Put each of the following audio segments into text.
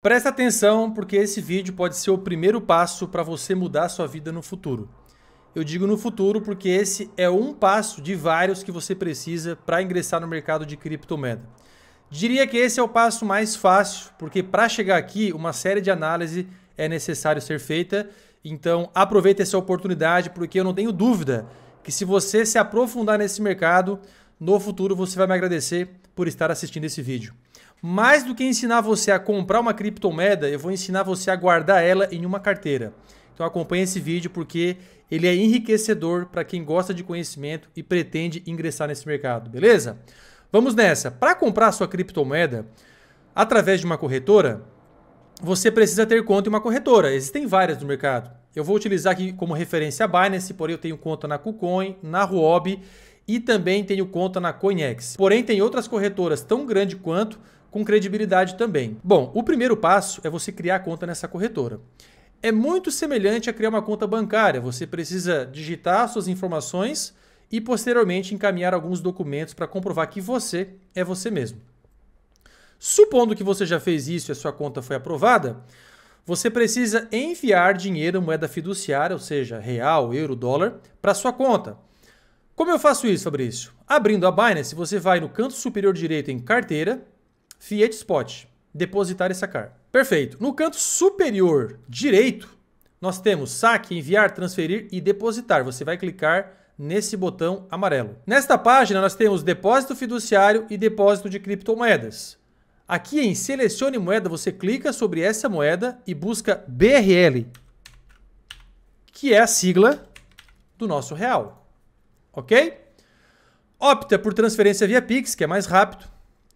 Presta atenção porque esse vídeo pode ser o primeiro passo para você mudar sua vida no futuro. Eu digo no futuro porque esse é um passo de vários que você precisa para ingressar no mercado de criptomoeda. Diria que esse é o passo mais fácil, porque para chegar aqui, uma série de análise é necessário ser feita. Então, aproveita essa oportunidade, porque eu não tenho dúvida que se você se aprofundar nesse mercado, no futuro você vai me agradecer por estar assistindo esse vídeo. Mais do que ensinar você a comprar uma criptomoeda, eu vou ensinar você a guardar ela em uma carteira. Então acompanhe esse vídeo porque ele é enriquecedor para quem gosta de conhecimento e pretende ingressar nesse mercado, beleza? Vamos nessa. Para comprar sua criptomoeda através de uma corretora, você precisa ter conta em uma corretora. Existem várias no mercado. Eu vou utilizar aqui como referência a Binance, porém eu tenho conta na KuCoin, na Huobi e também tenho conta na CoinEx. Porém tem outras corretoras tão grande quanto com credibilidade também. Bom, o primeiro passo é você criar a conta nessa corretora. É muito semelhante a criar uma conta bancária. Você precisa digitar suas informações e posteriormente encaminhar alguns documentos para comprovar que você é você mesmo. Supondo que você já fez isso e a sua conta foi aprovada, você precisa enviar dinheiro, moeda fiduciária, ou seja, real, euro, dólar, para sua conta. Como eu faço isso, Fabrício? Abrindo a Binance, você vai no canto superior direito em carteira Fiat Spot, depositar e sacar. Perfeito. No canto superior direito, nós temos saque, enviar, transferir e depositar. Você vai clicar nesse botão amarelo. Nesta página, nós temos depósito fiduciário e depósito de criptomoedas. Aqui em selecione moeda, você clica sobre essa moeda e busca BRL, que é a sigla do nosso real. Ok? Opta por transferência via Pix, que é mais rápido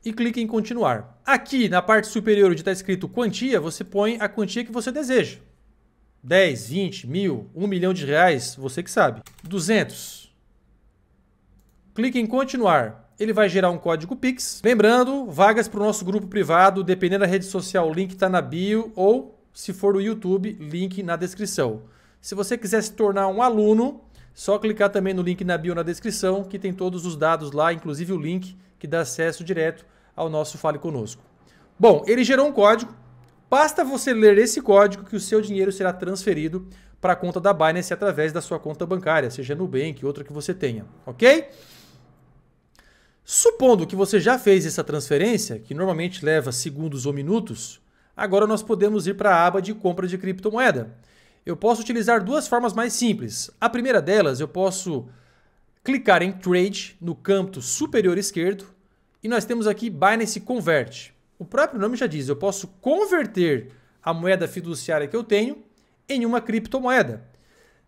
e clique em continuar. Aqui na parte superior onde está escrito quantia, você põe a quantia que você deseja. 10, 20, mil, 1 milhão de reais, você que sabe. 200. Clique em continuar. Ele vai gerar um código Pix. Lembrando, vagas para o nosso grupo privado, dependendo da rede social, o link está na bio ou, se for no YouTube, link na descrição. Se você quiser se tornar um aluno, só clicar também no link na bio na descrição, que tem todos os dados lá, inclusive o link que dá acesso direto ao nosso Fale Conosco. Bom, ele gerou um código. Basta você ler esse código que o seu dinheiro será transferido para a conta da Binance através da sua conta bancária, seja Nubank, outra que você tenha, ok? Supondo que você já fez essa transferência, que normalmente leva segundos ou minutos, agora nós podemos ir para a aba de compra de criptomoeda eu posso utilizar duas formas mais simples. A primeira delas, eu posso clicar em Trade no canto superior esquerdo e nós temos aqui Binance Convert. O próprio nome já diz, eu posso converter a moeda fiduciária que eu tenho em uma criptomoeda,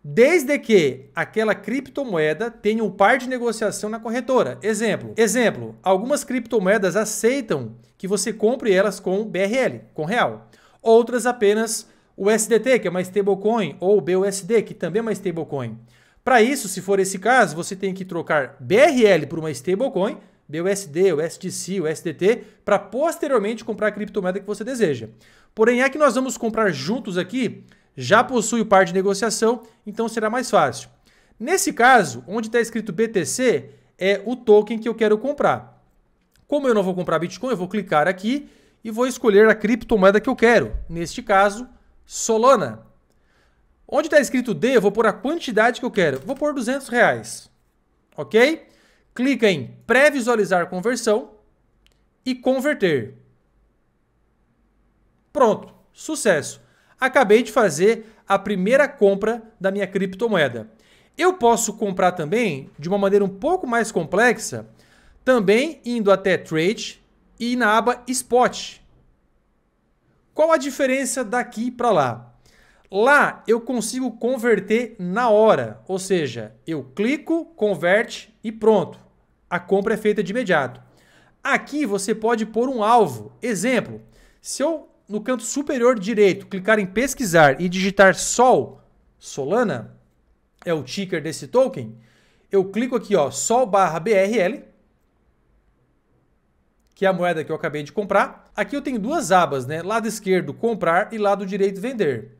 desde que aquela criptomoeda tenha um par de negociação na corretora. Exemplo, exemplo, algumas criptomoedas aceitam que você compre elas com BRL, com real. Outras apenas o SDT, que é uma stablecoin, ou o BUSD, que também é uma stablecoin. Para isso, se for esse caso, você tem que trocar BRL por uma stablecoin, BUSD, o SDC, o SDT, para posteriormente comprar a criptomoeda que você deseja. Porém, é que nós vamos comprar juntos aqui, já possui o par de negociação, então será mais fácil. Nesse caso, onde está escrito BTC, é o token que eu quero comprar. Como eu não vou comprar Bitcoin, eu vou clicar aqui e vou escolher a criptomoeda que eu quero. Neste caso, Solana. Onde está escrito D, eu vou pôr a quantidade que eu quero. Vou pôr 200 reais, ok? Clica em pré-visualizar conversão e converter. Pronto, sucesso. Acabei de fazer a primeira compra da minha criptomoeda. Eu posso comprar também de uma maneira um pouco mais complexa, também indo até Trade e na aba Spot. Qual a diferença daqui para lá? Lá eu consigo converter na hora, ou seja, eu clico, converte e pronto. A compra é feita de imediato. Aqui você pode pôr um alvo. Exemplo, se eu no canto superior direito clicar em pesquisar e digitar Sol, Solana, é o ticker desse token, eu clico aqui, ó, Sol barra BRL, que é a moeda que eu acabei de comprar. Aqui eu tenho duas abas, né? Lado esquerdo, comprar e lado direito, vender.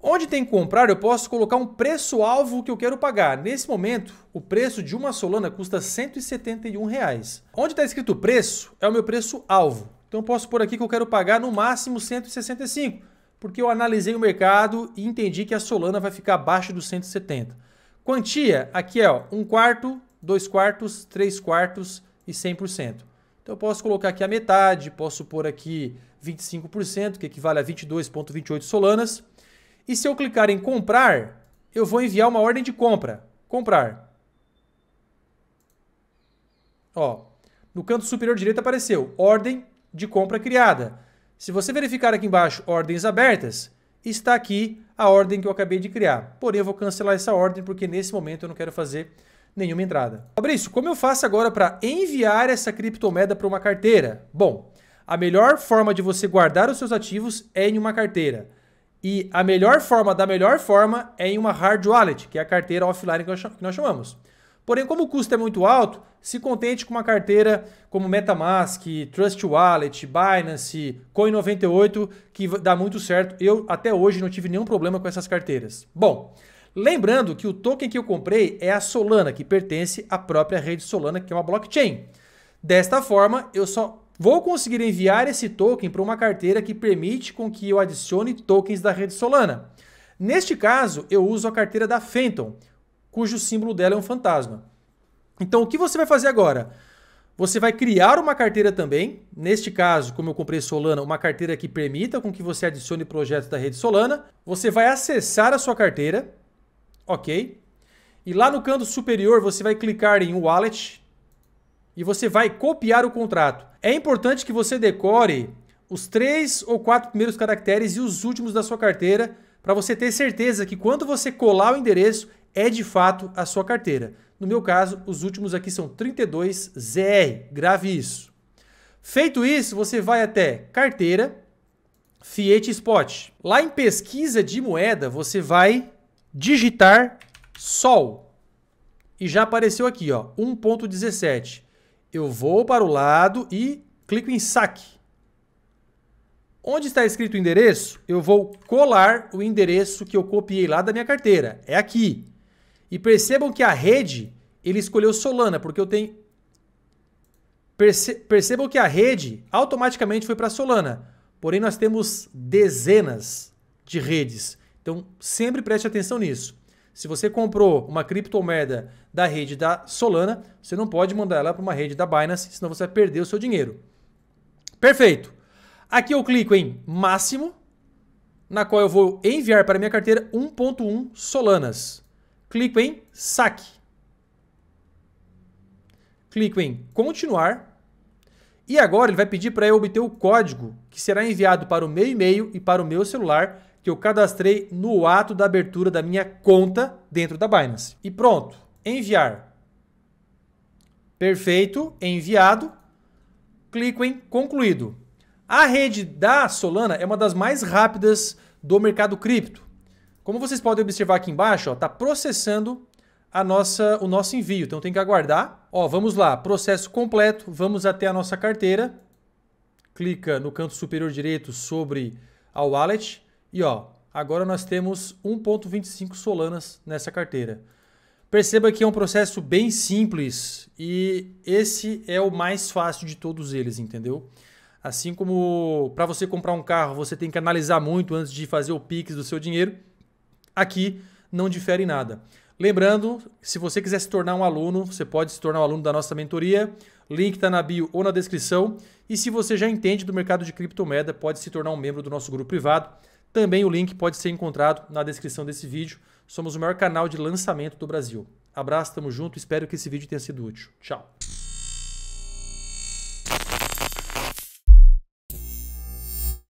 Onde tem comprar, eu posso colocar um preço-alvo que eu quero pagar. Nesse momento, o preço de uma Solana custa R$ 171. Reais. Onde está escrito preço, é o meu preço-alvo. Então eu posso pôr aqui que eu quero pagar no máximo 165, porque eu analisei o mercado e entendi que a Solana vai ficar abaixo dos 170. Quantia, aqui é ó, 1 quarto, 2 quartos, 3 quartos e 100%. Então eu posso colocar aqui a metade, posso pôr aqui 25%, que equivale a 22,28 solanas. E se eu clicar em comprar, eu vou enviar uma ordem de compra. Comprar. Ó, no canto superior direito apareceu ordem de compra criada. Se você verificar aqui embaixo ordens abertas, está aqui a ordem que eu acabei de criar. Porém, eu vou cancelar essa ordem porque nesse momento eu não quero fazer nenhuma entrada. Fabrício, como eu faço agora para enviar essa criptomoeda para uma carteira? Bom, a melhor forma de você guardar os seus ativos é em uma carteira. E a melhor forma da melhor forma é em uma hard wallet, que é a carteira offline que nós chamamos. Porém, como o custo é muito alto, se contente com uma carteira como Metamask, Trust Wallet, Binance, Coin98, que dá muito certo. Eu até hoje não tive nenhum problema com essas carteiras. Bom, Lembrando que o token que eu comprei é a Solana, que pertence à própria rede Solana, que é uma blockchain. Desta forma, eu só vou conseguir enviar esse token para uma carteira que permite com que eu adicione tokens da rede Solana. Neste caso, eu uso a carteira da Phantom, cujo símbolo dela é um fantasma. Então, o que você vai fazer agora? Você vai criar uma carteira também, neste caso, como eu comprei Solana, uma carteira que permita com que você adicione projetos da rede Solana. Você vai acessar a sua carteira, Ok. E lá no canto superior você vai clicar em Wallet e você vai copiar o contrato. É importante que você decore os três ou quatro primeiros caracteres e os últimos da sua carteira para você ter certeza que quando você colar o endereço é de fato a sua carteira. No meu caso, os últimos aqui são 32ZR. Grave isso. Feito isso, você vai até carteira, Fiat Spot. Lá em pesquisa de moeda, você vai digitar sol. E já apareceu aqui, ó, 1.17. Eu vou para o lado e clico em saque. Onde está escrito o endereço, eu vou colar o endereço que eu copiei lá da minha carteira. É aqui. E percebam que a rede, ele escolheu Solana, porque eu tenho... Perce... Percebam que a rede automaticamente foi para Solana. Porém, nós temos dezenas de redes. Então, sempre preste atenção nisso. Se você comprou uma criptomoeda da rede da Solana, você não pode mandar ela para uma rede da Binance, senão você vai perder o seu dinheiro. Perfeito. Aqui eu clico em máximo, na qual eu vou enviar para minha carteira 1.1 Solanas. Clico em saque. Clico em continuar. E agora ele vai pedir para eu obter o código que será enviado para o meu e-mail e para o meu celular que eu cadastrei no ato da abertura da minha conta dentro da Binance. E pronto, enviar. Perfeito, enviado. Clico em concluído. A rede da Solana é uma das mais rápidas do mercado cripto. Como vocês podem observar aqui embaixo, está processando a nossa, o nosso envio. Então tem que aguardar. Ó, vamos lá, processo completo. Vamos até a nossa carteira. Clica no canto superior direito sobre a wallet e ó, agora nós temos 1.25 Solanas nessa carteira. Perceba que é um processo bem simples e esse é o mais fácil de todos eles, entendeu? Assim como para você comprar um carro, você tem que analisar muito antes de fazer o Pix do seu dinheiro, aqui não difere nada. Lembrando, se você quiser se tornar um aluno, você pode se tornar um aluno da nossa mentoria. Link está na bio ou na descrição. E se você já entende do mercado de criptomoeda, pode se tornar um membro do nosso grupo privado. Também o link pode ser encontrado na descrição desse vídeo. Somos o maior canal de lançamento do Brasil. Abraço, tamo junto, espero que esse vídeo tenha sido útil. Tchau!